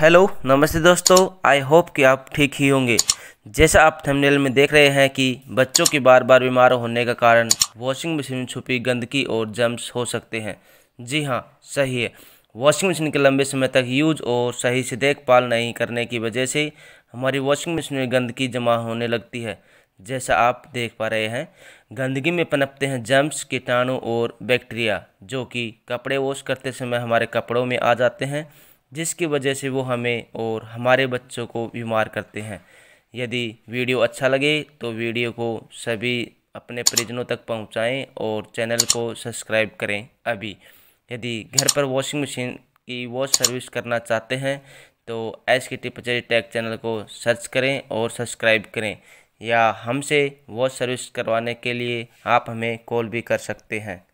hello नमस्ते दोस्तों I hope कि आप ठीक ही होंगे जैसा आप थंबनेल में देख रहे हैं कि बच्चों के बार बार बीमार होने का कारण वॉशिंग मशीन में छुपी गंदगी और जम्स हो सकते हैं जी हाँ सही है वॉशिंग मशीन के लंबे समय तक यूज और सही से देखभाल नहीं करने की वजह से हमारी वॉशिंग मशीन में गंदगी जमा होने लगती है जैसा आप देख पा रहे हैं गंदगी में पनपते हैं जम्स कीटाणु और बैक्टीरिया जो कि कपड़े वॉश करते समय हमारे कपड़ों में आ जाते हैं जिसकी वजह से वो हमें और हमारे बच्चों को बीमार करते हैं यदि वीडियो अच्छा लगे तो वीडियो को सभी अपने परिजनों तक पहुंचाएं और चैनल को सब्सक्राइब करें अभी यदि घर पर वॉशिंग मशीन की वॉश सर्विस करना चाहते हैं तो एस के टी पचरी टैग चैनल को सर्च करें और सब्सक्राइब करें या हमसे वॉश सर्विस करवाने के लिए आप हमें कॉल भी कर सकते हैं